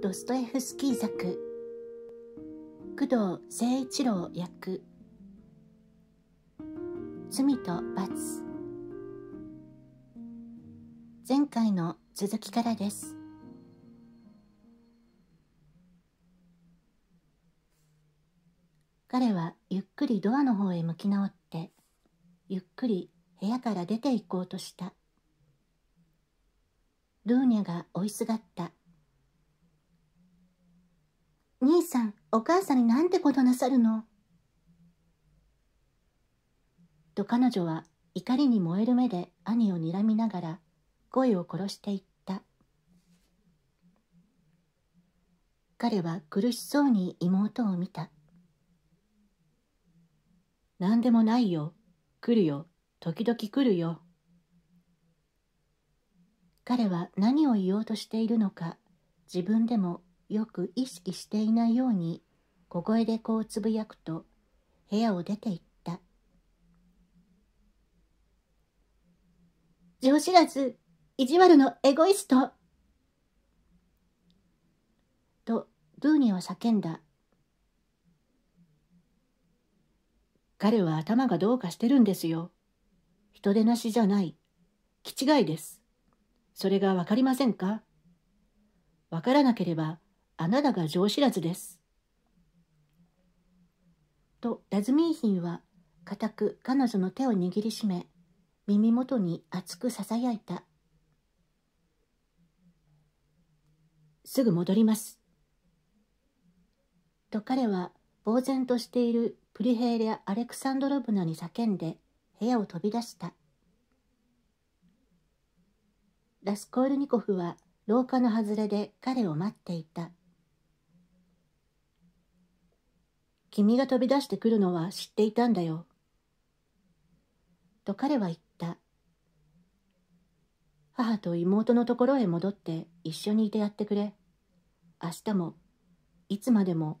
ドストエフスキー作工藤誠一郎役罪と罰前回の続きからです彼はゆっくりドアの方へ向き直ってゆっくり部屋から出て行こうとしたドーニャが追いすがった兄さん、お母さんになんてことなさるのと彼女は怒りに燃える目で兄を睨みながら声を殺していった彼は苦しそうに妹を見た何でもないよ来るよ時々来るよ彼は何を言おうとしているのか自分でもよく意識していないように小声でこうつぶやくと部屋を出て行った「上知らず意地悪のエゴイスト!」とブーニーは叫んだ彼は頭がどうかしてるんですよ人でなしじゃない気違いですそれが分かりませんか分からなければあなたが情知らずです。と、ラズミーヒンは、固く彼女の手を握りしめ、耳元に熱く囁いた。すぐ戻ります。と彼は、呆然としているプリヘーレ・アレクサンドロブナに叫んで、部屋を飛び出した。ラスコールニコフは、廊下の外れで彼を待っていた。君が飛び出してくるのは知っていたんだよ。と彼は言った。母と妹のところへ戻って一緒にいてやってくれ。明日も、いつまでも、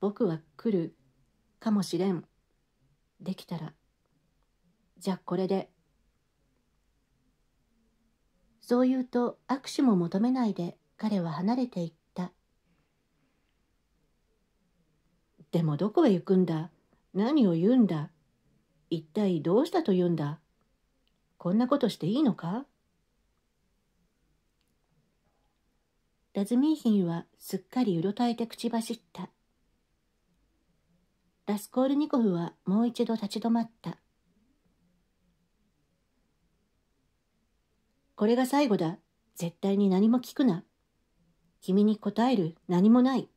僕は来るかもしれん。できたら。じゃあこれで。そう言うと握手も求めないで彼は離れていった。でもどこへ行くんだ何を言うんだ一体どうしたと言うんだこんなことしていいのかラズミーヒンはすっかりうろたえて口走った。ラスコールニコフはもう一度立ち止まった。これが最後だ。絶対に何も聞くな。君に答える何もない。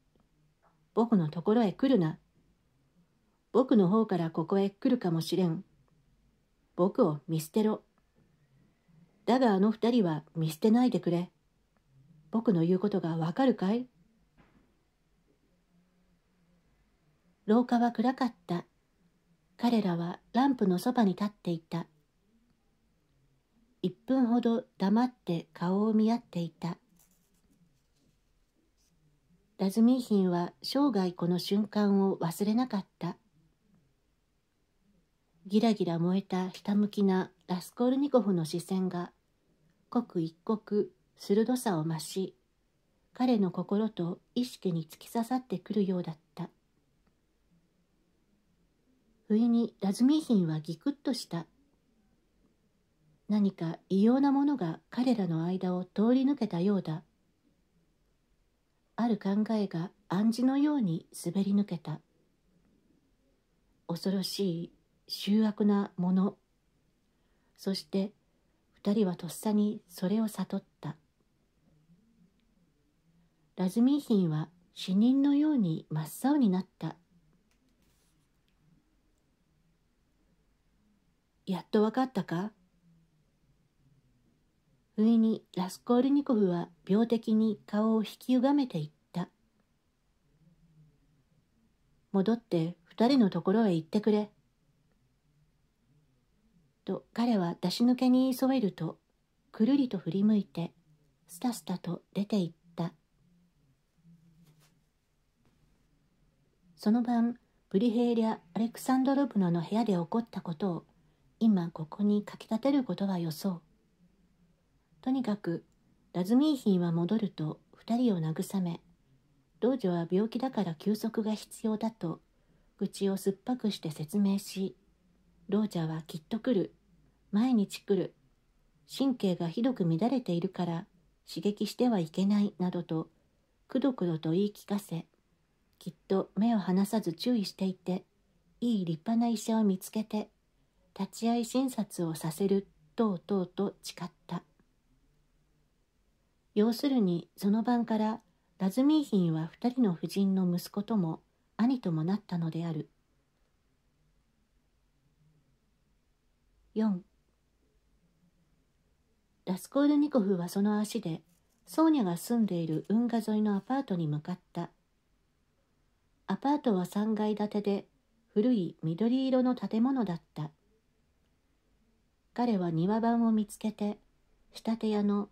僕のところへ来るな。僕の方からここへ来るかもしれん。僕を見捨てろ。だがあの二人は見捨てないでくれ。僕の言うことがわかるかい廊下は暗かった。彼らはランプのそばに立っていた。一分ほど黙って顔を見合っていた。ラズミーヒンは生涯この瞬間を忘れなかった。ギラギラ燃えたひたむきなラスコールニコフの視線が刻一刻鋭さを増し彼の心と意識に突き刺さってくるようだった不意にラズミーヒンはギクッとした何か異様なものが彼らの間を通り抜けたようだある考えが暗示のように滑り抜けた恐ろしい醜悪なものそして二人はとっさにそれを悟ったラズミーヒンは死人のように真っ青になったやっとわかったか不意にラスコールニコフは病的に顔を引きゆがめていった。戻って二人のところへ行ってくれ。と彼は出し抜けに急いると、くるりと振り向いて、すたすたと出て行った。その晩、ブリヘイリア・アレクサンドロブナの部屋で起こったことを、今ここに書き立てることは予想とにかくラズミーヒンは戻ると2人を慰め道女は病気だから休息が必要だと愚痴を酸っぱくして説明し老者はきっと来る毎日来る神経がひどく乱れているから刺激してはいけないなどとくどくどと言い聞かせきっと目を離さず注意していていい立派な医者を見つけて立ち会い診察をさせるとうとうと誓った。要するにその晩からラズミーヒンは2人の夫人の息子とも兄ともなったのである4ラスコールニコフはその足でソーニャが住んでいる運河沿いのアパートに向かったアパートは3階建てで古い緑色の建物だった彼は庭番を見つけて仕立て屋の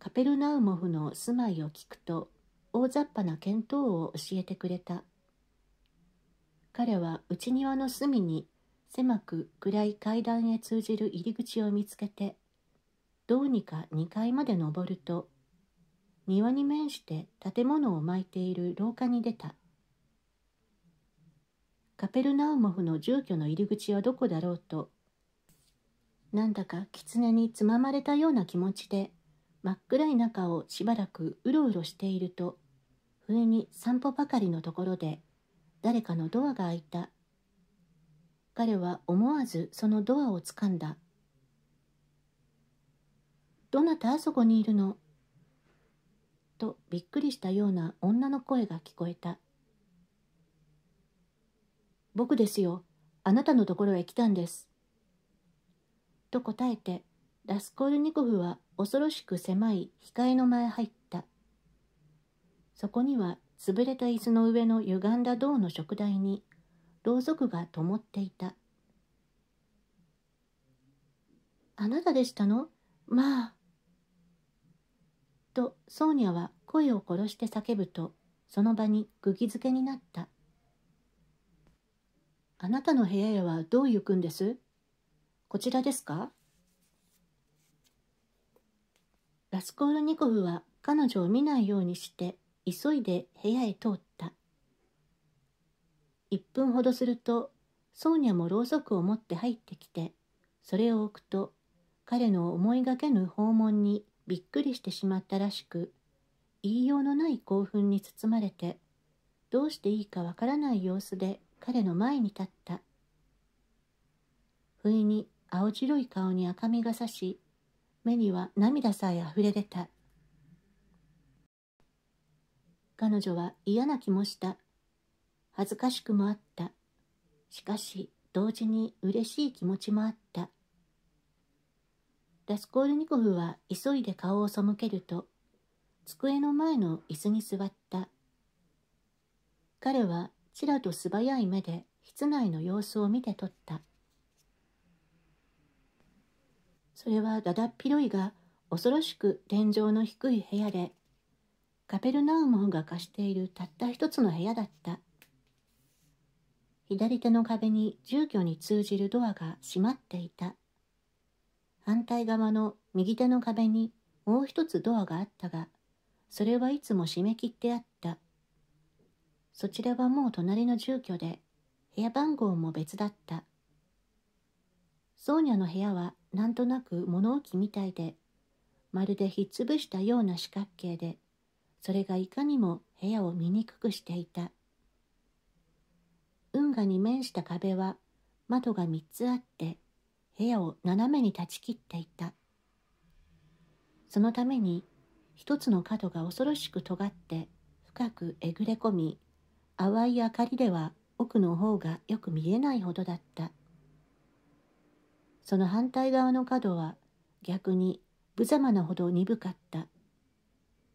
カペルナウモフの住まいを聞くと大雑把な見当を教えてくれた彼は内庭の隅に狭く暗い階段へ通じる入り口を見つけてどうにか2階まで登ると庭に面して建物を巻いている廊下に出たカペルナウモフの住居の入り口はどこだろうとなんだか狐につままれたような気持ちで真っ暗い中をしばらくうろうろしているとふ意に散歩ばかりのところで誰かのドアが開いた彼は思わずそのドアをつかんだ「どなたあそこにいるの?」とびっくりしたような女の声が聞こえた「僕ですよあなたのところへ来たんです」と答えてラスコルニコフは恐ろしく狭い控えの前入った。そこには潰れた椅子の上の歪んだ銅の食台にろうそくが灯っていた。あなたでしたのまあ。とソーニャは声を殺して叫ぶとその場に釘付けになった。あなたの部屋へはどう行くんですこちらですかラスコールニコフは彼女を見ないようにして急いで部屋へ通った1分ほどするとソーニャもろうそくを持って入ってきてそれを置くと彼の思いがけぬ訪問にびっくりしてしまったらしく言いようのない興奮に包まれてどうしていいかわからない様子で彼の前に立った不意に青白い顔に赤みがさし目には涙さえ溢れ出た。彼女は嫌な気もした。恥ずかしくもあった。しかし、同時に嬉しい気持ちもあった。ラスコールニコフは急いで顔を背けると、机の前の椅子に座った。彼はちらと素早い目で室内の様子を見て取った。それはだだっ広いが恐ろしく天井の低い部屋でカペルナウモが貸しているたった一つの部屋だった左手の壁に住居に通じるドアが閉まっていた反対側の右手の壁にもう一つドアがあったがそれはいつも締め切ってあったそちらはもう隣の住居で部屋番号も別だったソーニャの部屋はなんとなく物置みたいでまるでひっつぶしたような四角形でそれがいかにも部屋を見にくくしていた運河に面した壁は窓が3つあって部屋を斜めに断ち切っていたそのために一つの角が恐ろしく尖って深くえぐれ込み淡い明かりでは奥の方がよく見えないほどだったその反対側の角は逆に無様なほど鈍かった。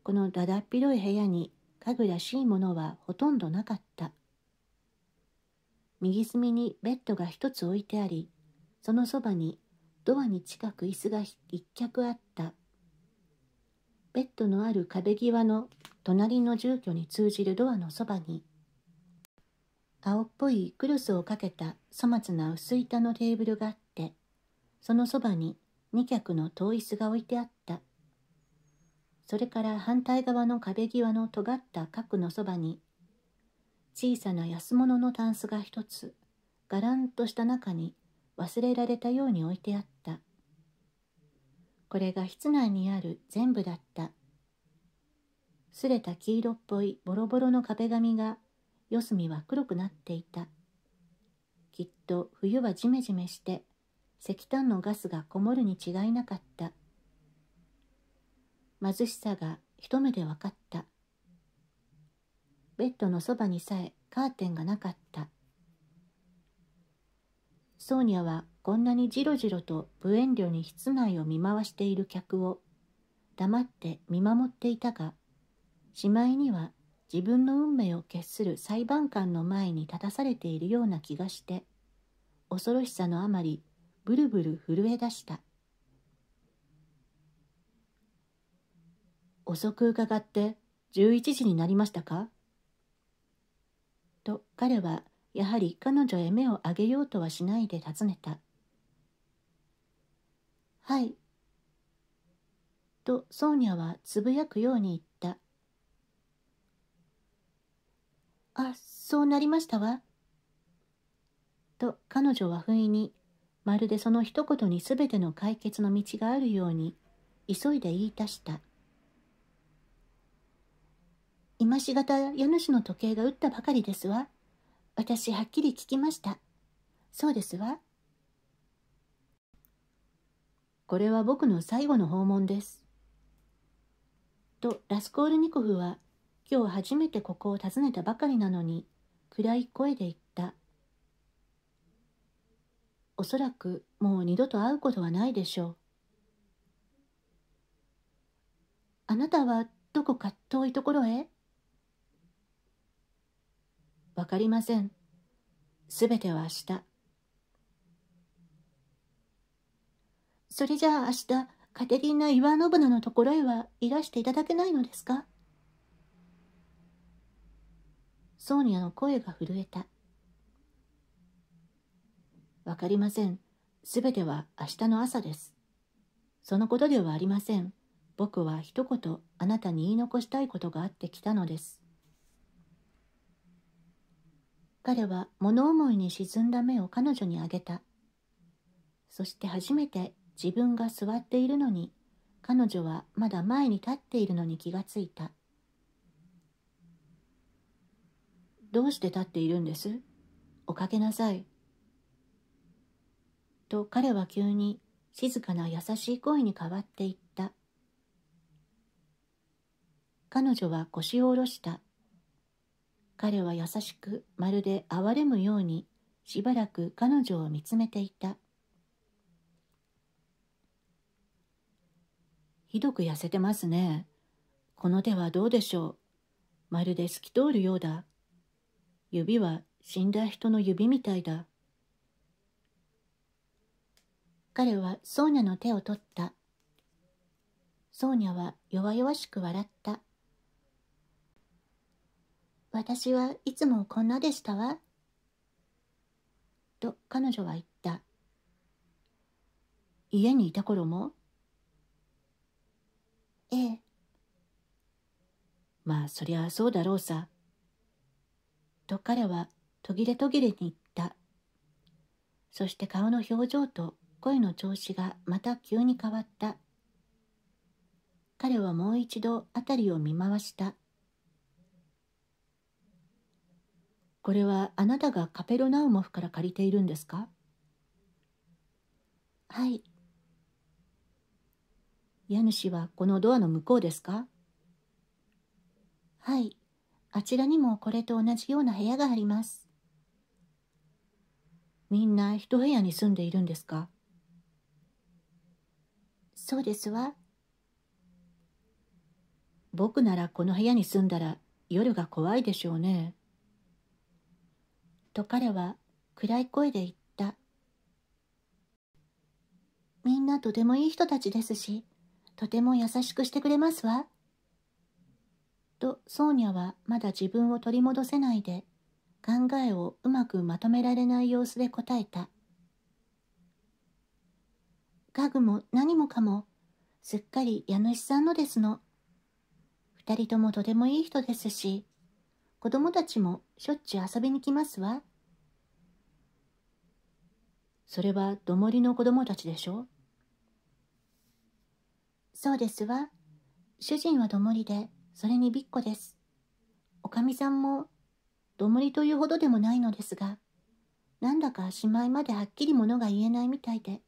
このだだっ広い部屋に家具らしいものはほとんどなかった。右隅にベッドが一つ置いてあり、そのそばにドアに近く椅子が一脚あった。ベッドのある壁際の隣の住居に通じるドアのそばに、青っぽいクロスをかけた粗末な薄板のテーブルがあっそのそばに二脚の遠い椅子が置いてあった。それから反対側の壁際の尖った角のそばに、小さな安物のタンスが一つ、がらんとした中に忘れられたように置いてあった。これが室内にある全部だった。すれた黄色っぽいボロボロの壁紙が四隅は黒くなっていた。きっと冬はじめじめして石炭のガスがこもるに違いなかった貧しさが一目で分かったベッドのそばにさえカーテンがなかったソーニャはこんなにじろじろと無遠慮に室内を見回している客を黙って見守っていたがしまいには自分の運命を決する裁判官の前に立たされているような気がして恐ろしさのあまりブルブル震え出した遅く伺って11時になりましたかと彼はやはり彼女へ目をあげようとはしないで尋ねたはいとソーニャはつぶやくように言ったあそうなりましたわと彼女は不意にまるでその一言にすべての解決の道があるように急いで言い出した今しがた家主の時計が打ったばかりですわ私はっきり聞きましたそうですわこれは僕の最後の訪問ですとラスコールニコフは今日初めてここを訪ねたばかりなのに暗い声で言おそらくもう二度と会うことはないでしょう。あなたはどこか遠いところへわかりません。すべては明日。それじゃあ明日、カテリーナ・イワノブナのところへはいらしていただけないのですかソーニャの声が震えた。わかりません。すべては明日の朝です。そのことではありません。僕は一言あなたに言い残したいことがあってきたのです。彼は物思いに沈んだ目を彼女にあげた。そして初めて自分が座っているのに、彼女はまだ前に立っているのに気がついた。どうして立っているんですおかけなさい。と彼は急に静かな優しい声に変わっていった。彼女は腰を下ろした。彼は優しく、まるで哀れむように、しばらく彼女を見つめていた。ひどく痩せてますね。この手はどうでしょう。まるで透き通るようだ。指は死んだ人の指みたいだ。彼はソーニャの手を取った。ソーニャは弱々しく笑った。私はいつもこんなでしたわ。と彼女は言った。家にいた頃もええ。まあそりゃそうだろうさ。と彼は途切れ途切れに言った。そして顔の表情と声の調子がまた急に変わった。彼はもう一度辺りを見回した。これはあなたがカペロナウモフから借りているんですかはい。家主はこのドアの向こうですかはい。あちらにもこれと同じような部屋があります。みんな一部屋に住んでいるんですかそうですわ。僕ならこの部屋に住んだら夜が怖いでしょうね。と彼は暗い声で言った。みんなとてもいい人たちですし、とても優しくしてくれますわ。とソーニャはまだ自分を取り戻せないで考えをうまくまとめられない様子で答えた。家具も何もかも、すっかり家主さんのですの。二人ともとてもいい人ですし、子供たちもしょっちゅう遊びに来ますわ。それはどもりの子供たちでしょそうですわ。主人はどもりで、それにびっこです。おかみさんも、どもりというほどでもないのですが、なんだかしまいまではっきりものが言えないみたいで。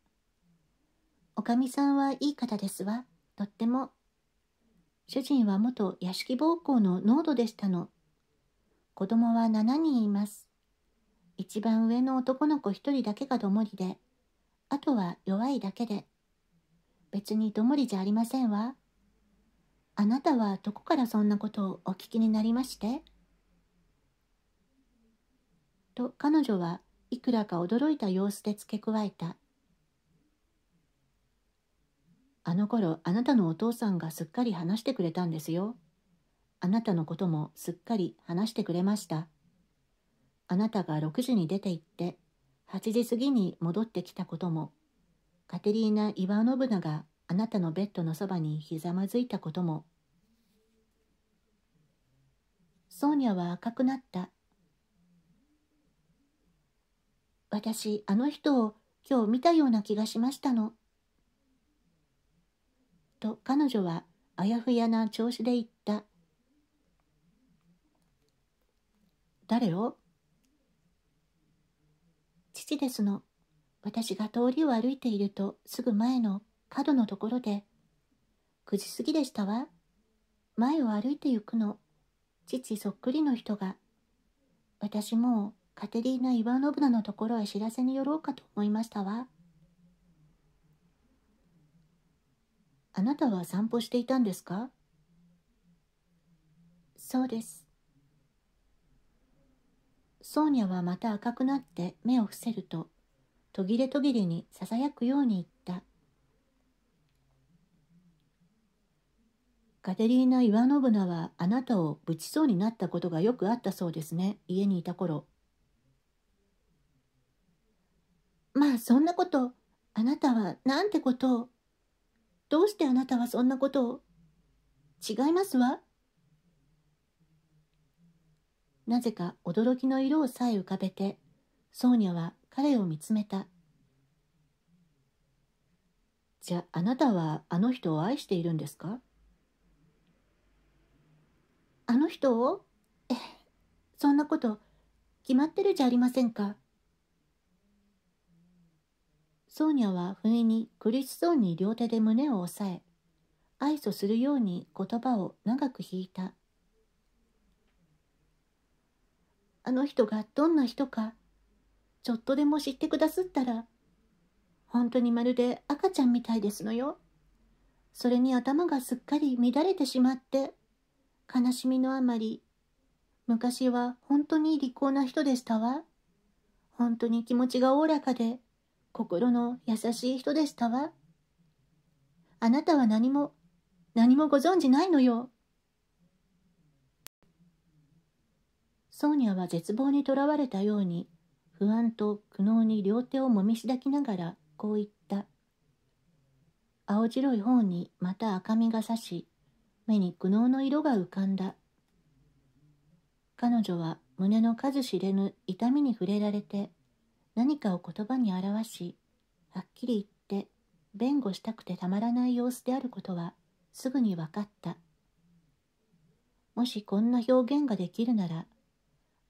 おかみさんはいい方ですわ。とっても。主人は元屋敷暴行の濃度でしたの。子供は7人います。一番上の男の子一人だけがどもりで、あとは弱いだけで。別にどもりじゃありませんわ。あなたはどこからそんなことをお聞きになりましてと彼女はいくらか驚いた様子で付け加えた。あの頃あなたのお父さんがすっかり話してくれたんですよ。あなたのこともすっかり話してくれました。あなたが6時に出て行って、8時過ぎに戻ってきたことも、カテリーナ・イワノブナがあなたのベッドのそばにひざまずいたことも。ソーニャは赤くなった。私、あの人を今日見たような気がしましたの。と彼女はあやふやな調子で言った。誰を父ですの。私が通りを歩いているとすぐ前の角のところで、9時過ぎでしたわ。前を歩いて行くの。父そっくりの人が。私もカテリーナ・イワノブナのところへ知らせに寄ろうかと思いましたわ。あなたは散歩していたんですかそうです。ソーニャはまた赤くなって目を伏せると、途切れ途切れにささやくように言った。カテリーナ・イワノブナはあなたをぶちそうになったことがよくあったそうですね、家にいた頃。まあそんなこと、あなたはなんてことを。どうしてあなたはそんなことを違いますわなぜか驚きの色をさえ浮かべてソーニャは彼を見つめたじゃああなたはあの人を愛しているんですかあの人をえそんなこと決まってるじゃありませんかソーニャは不意に苦しそうに両手で胸を押さえ、愛想するように言葉を長く引いた。あの人がどんな人か、ちょっとでも知ってくだすったら、本当にまるで赤ちゃんみたいですのよ。それに頭がすっかり乱れてしまって、悲しみのあまり、昔は本当に利口な人でしたわ。本当に気持ちがおおらかで、心の優しい人でしたわ。あなたは何も、何もご存じないのよ。ソーニャは絶望にとらわれたように、不安と苦悩に両手をもみしだきながら、こう言った。青白い方にまた赤みがさし、目に苦悩の色が浮かんだ。彼女は胸の数知れぬ痛みに触れられて、何かを言葉に表しはっきり言って弁護したくてたまらない様子であることはすぐに分かったもしこんな表現ができるなら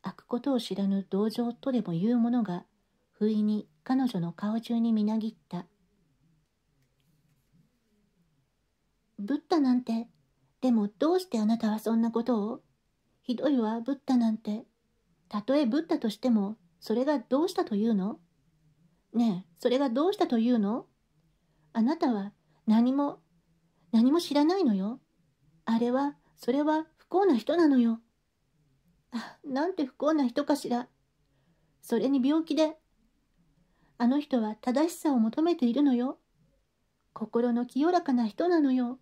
開くことを知らぬ同情とでもいうものが不意に彼女の顔中にみなぎったブッダなんてでもどうしてあなたはそんなことをひどいわブッダなんてたとえブッダとしてもそれがどうしたというのねえ、それがどうしたというのあなたは何も、何も知らないのよ。あれは、それは不幸な人なのよ。あ、なんて不幸な人かしら。それに病気で。あの人は正しさを求めているのよ。心の清らかな人なのよ。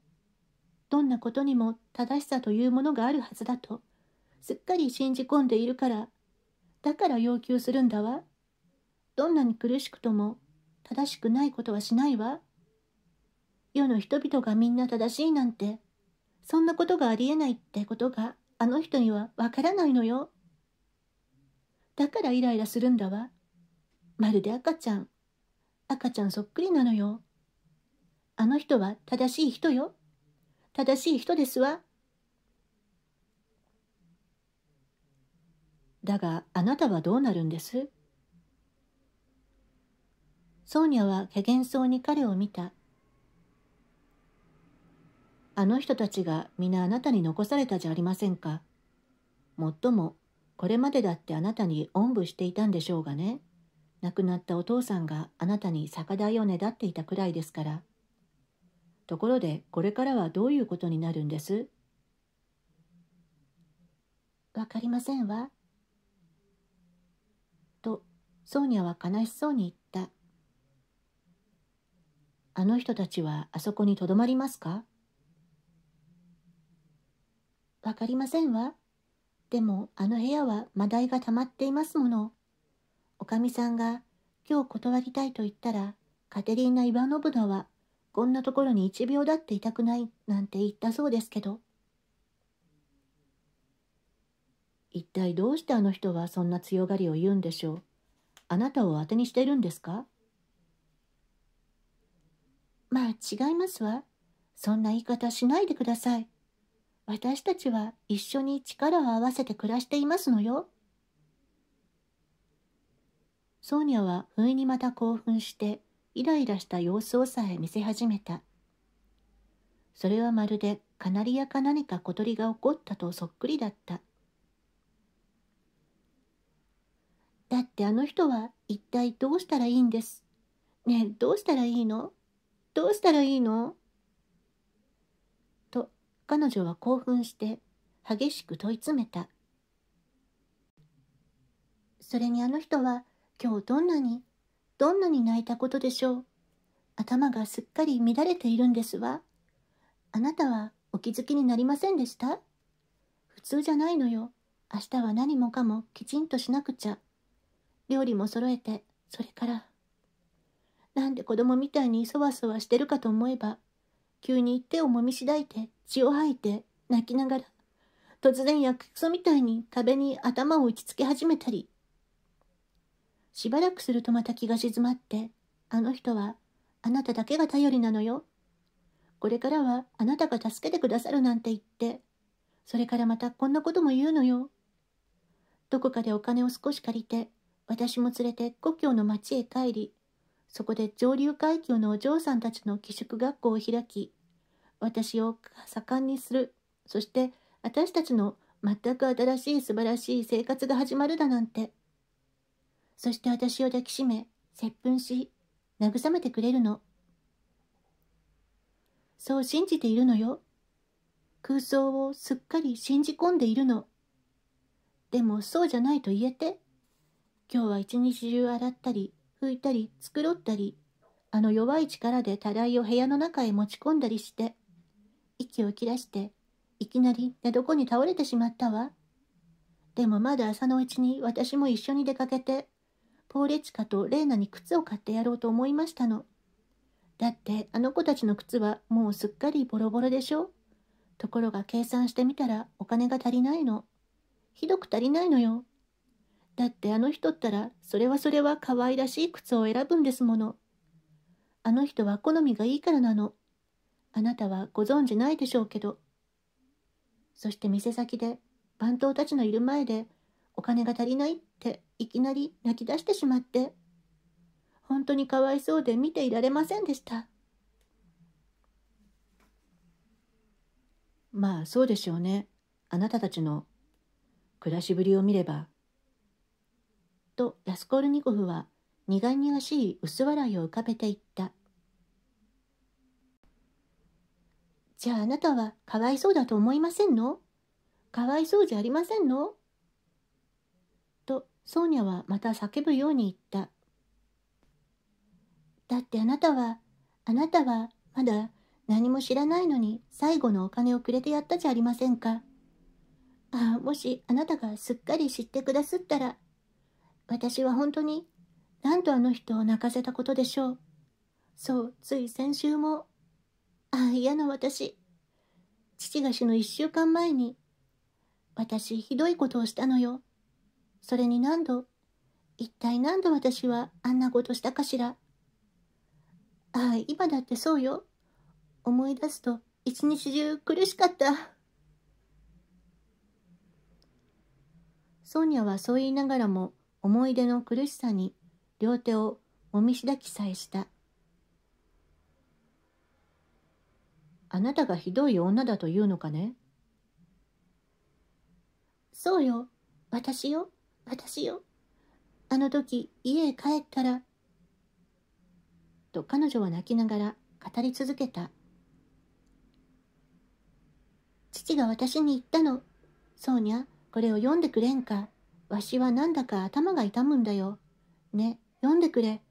どんなことにも正しさというものがあるはずだと、すっかり信じ込んでいるからだから要求するんだわ。どんなに苦しくとも正しくないことはしないわ。世の人々がみんな正しいなんて、そんなことがありえないってことがあの人にはわからないのよ。だからイライラするんだわ。まるで赤ちゃん。赤ちゃんそっくりなのよ。あの人は正しい人よ。正しい人ですわ。だがあなたはどうなるんですソーニャはけげんそうに彼を見た。あの人たちが皆あなたに残されたじゃありませんか。もっとも、これまでだってあなたにおんぶしていたんでしょうがね。亡くなったお父さんがあなたに酒代をねだっていたくらいですから。ところで、これからはどういうことになるんですわかりませんわ。とソーニャは悲しそうに言った「あの人たちはあそこにとどまりますか?」「わかりませんわ。でもあの部屋はマダイが溜まっていますもの。おかみさんが今日断りたいと言ったらカテリーナ・イワノブナはこんなところに1秒だっていたくないなんて言ったそうですけど。一体どうしてあの人はそんな強がりを言うんでしょうあなたを当てにしてるんですかまあ違いますわそんな言い方しないでください私たちは一緒に力を合わせて暮らしていますのよソーニャは不意にまた興奮してイライラした様子をさえ見せ始めたそれはまるでカナリアか何か小鳥が起こったとそっくりだっただってあの人は一体どうしたらいいんですねえどうしたらいいのどうしたらいいのと彼女は興奮して激しく問い詰めたそれにあの人は今日どんなにどんなに泣いたことでしょう頭がすっかり乱れているんですわあなたはお気づきになりませんでした普通じゃないのよ明日は何もかもきちんとしなくちゃ料理も揃えてそれからなんで子供みたいにそわそわしてるかと思えば急に手をもみしだいて血を吐いて泣きながら突然薬草みたいに壁に頭を打ちつけ始めたりしばらくするとまた気が静まってあの人はあなただけが頼りなのよこれからはあなたが助けてくださるなんて言ってそれからまたこんなことも言うのよどこかでお金を少し借りて私も連れて故郷の町へ帰り、そこで上流階級のお嬢さんたちの寄宿学校を開き、私を盛んにする、そして私たちの全く新しい素晴らしい生活が始まるだなんて。そして私を抱きしめ、接吻し、慰めてくれるの。そう信じているのよ。空想をすっかり信じ込んでいるの。でもそうじゃないと言えて。今日は一日中洗ったり、拭いたり、繕ったり、あの弱い力でたらいを部屋の中へ持ち込んだりして、息を切らして、いきなり寝床に倒れてしまったわ。でもまだ朝のうちに私も一緒に出かけて、ポーレチカとレーナに靴を買ってやろうと思いましたの。だってあの子たちの靴はもうすっかりボロボロでしょところが計算してみたらお金が足りないの。ひどく足りないのよ。だってあの人ったらそれはそれは可愛らしい靴を選ぶんですものあの人は好みがいいからなのあなたはご存じないでしょうけどそして店先で番頭たちのいる前でお金が足りないっていきなり泣き出してしまって本当にかわいそうで見ていられませんでしたまあそうでしょうねあなたたちの暮らしぶりを見ればとヤスコールニコフは苦々しい薄笑いを浮かべていった。じゃああなたはかわいそうだと思いませんのかわいそうじゃありませんのとソーニャはまた叫ぶように言った。だってあなたは、あなたはまだ何も知らないのに最後のお金をくれてやったじゃありませんか。ああ、もしあなたがすっかり知ってくだすったら、私は本当に、なんとあの人を泣かせたことでしょう。そう、つい先週も。ああ、嫌な私。父が死ぬ一週間前に、私ひどいことをしたのよ。それに何度、一体何度私はあんなことしたかしら。ああ、今だってそうよ。思い出すと一日中苦しかった。ソーニャはそう言いながらも、思い出の苦しさに両手をもみしだきさえした。あなたがひどい女だというのかねそうよ。私よ。私よ。あの時、家へ帰ったら。と彼女は泣きながら語り続けた。父が私に言ったの。そうにゃ、これを読んでくれんか。わしはなんだか頭が痛むんだよ。ね、読んでくれ。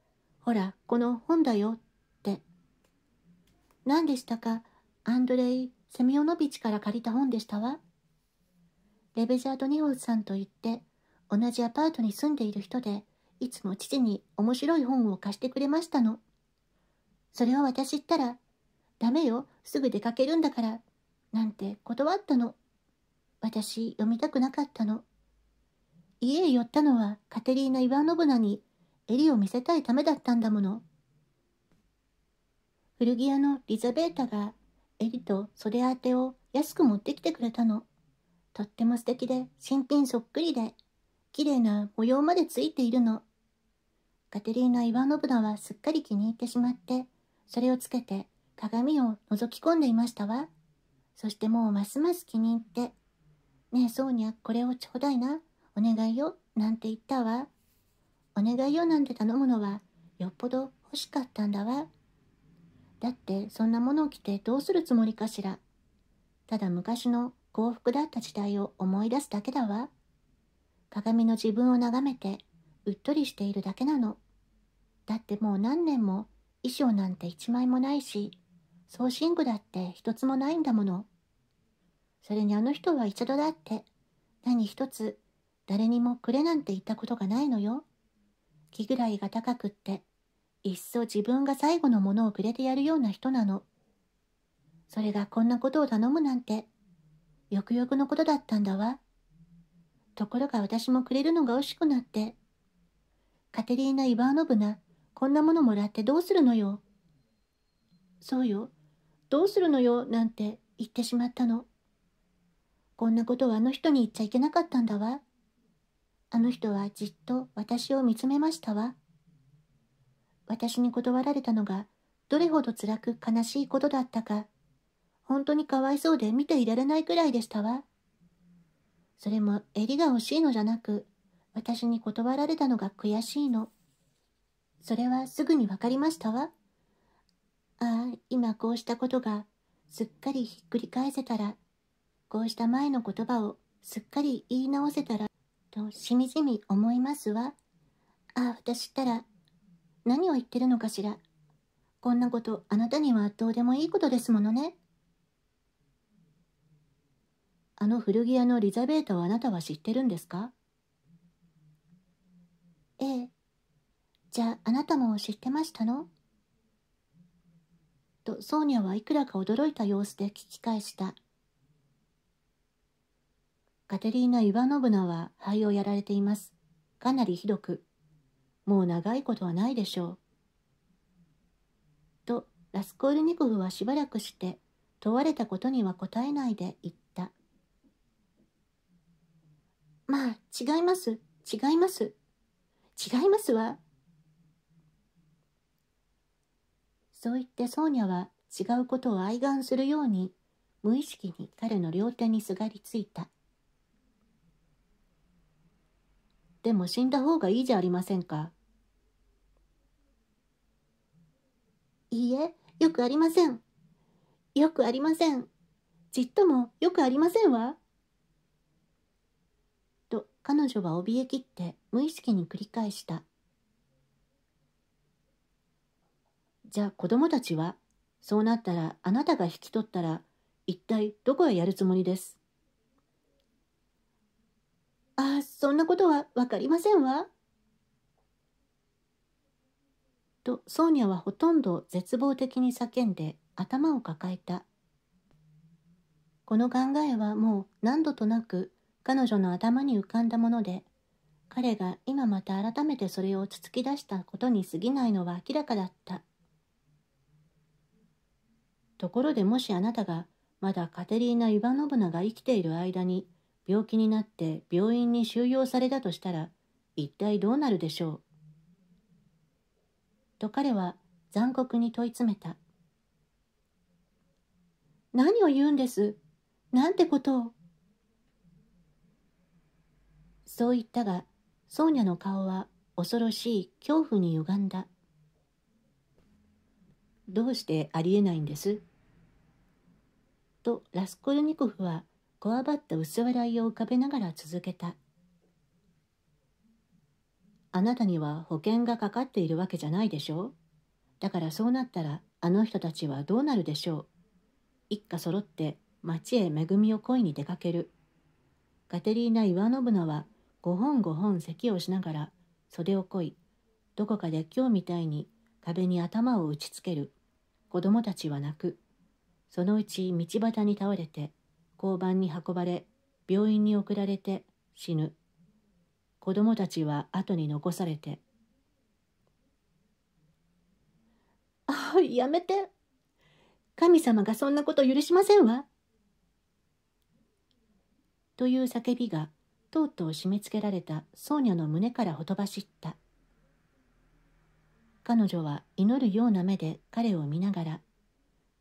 ほら、この本だよ。って。何でしたかアンドレイ・セミオノビチから借りた本でしたわ。レベジャード・ニホスさんといって、同じアパートに住んでいる人で、いつも父に面白い本を貸してくれましたの。それを私ったら、ダメよ、すぐ出かけるんだから、なんて断ったの。私、読みたくなかったの。家へ寄ったのはカテリーナ・イワノブナに襟を見せたいためだったんだもの。古着屋のリザベータが襟と袖当てを安く持ってきてくれたの。とっても素敵で新品そっくりで、綺麗な模様までついているの。カテリーナ・イワノブナはすっかり気に入ってしまって、それをつけて鏡を覗き込んでいましたわ。そしてもうますます気に入って、ねえ、ソーニャ、これをちょうだいな。お願いよなんて言ったわ。お願いよなんて頼むのはよっぽど欲しかったんだわ。だってそんなものを着てどうするつもりかしら。ただ昔の幸福だった時代を思い出すだけだわ。鏡の自分を眺めてうっとりしているだけなの。だってもう何年も衣装なんて一枚もないし、送信具だって一つもないんだもの。それにあの人は一度だって何一つ誰にもくれなんて言ったことがないのよ。気ぐらいが高くって、いっそ自分が最後のものをくれてやるような人なの。それがこんなことを頼むなんて、よくよくのことだったんだわ。ところが私もくれるのが惜しくなって。カテリーナ・イバーノブナ、こんなものもらってどうするのよ。そうよ、どうするのよ、なんて言ってしまったの。こんなことをあの人に言っちゃいけなかったんだわ。あの人はじっと私を見つめましたわ。私に断られたのがどれほど辛く悲しいことだったか、本当にかわいそうで見ていられないくらいでしたわ。それも襟が欲しいのじゃなく、私に断られたのが悔しいの。それはすぐにわかりましたわ。ああ、今こうしたことがすっかりひっくり返せたら、こうした前の言葉をすっかり言い直せたら、としみじみ思いますわああ私ったら何を言ってるのかしらこんなことあなたにはどうでもいいことですものねあの古着屋のリザベータをあなたは知ってるんですかええじゃああなたも知ってましたのとソーニャはいくらか驚いた様子で聞き返したカテリーナ・イワノブナは肺をやられています。かなりひどく。もう長いことはないでしょう。と、ラスコールニコフはしばらくして問われたことには答えないで言った。まあ、違います。違います。違いますわ。そう言ってソーニャは違うことを愛願するように無意識に彼の両手にすがりついた。でも死んだ方がいいじゃありませんか。いいえ、よくありません。よくありません。ちっともよくありませんわ。と彼女は怯えきって無意識に繰り返した。じゃあ子供たちはそうなったらあなたが引き取ったら一体どこへやるつもりですあそんなことはわかりませんわ。と、ソーニャはほとんど絶望的に叫んで頭を抱えた。この考えはもう何度となく彼女の頭に浮かんだもので、彼が今また改めてそれをつつき出したことに過ぎないのは明らかだった。ところでもしあなたがまだカテリーナ・イバノブナが生きている間に病気になって病院に収容されたとしたら一体どうなるでしょうと彼は残酷に問い詰めた何を言うんですなんてことをそう言ったがソーニャの顔は恐ろしい恐怖に歪んだどうしてありえないんですとラスコルニコフはこわばった薄笑いを浮かべながら続けた。あなたには保険がかかっているわけじゃないでしょだからそうなったらあの人たちはどうなるでしょう一家揃って町へ恵みを恋に出かける。カテリーナ・イワノブナは5本5本咳をしながら袖をこい、どこかで今日みたいに壁に頭を打ちつける。子供たちは泣く。そのうち道端に倒れて交番に運ばれ病院に送られて死ぬ子供たちは後に残されて「あやめて神様がそんなこと許しませんわ」という叫びがとうとう締め付けられたソーニャの胸からほとばしった彼女は祈るような目で彼を見ながら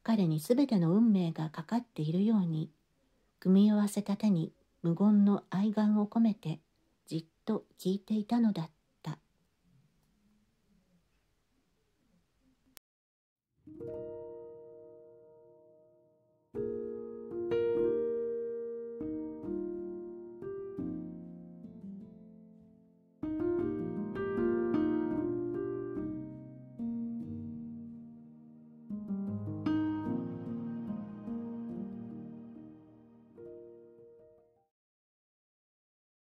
彼にすべての運命がかかっているように組み合わせた手に無言の愛願を込めてじっと聞いていたのだった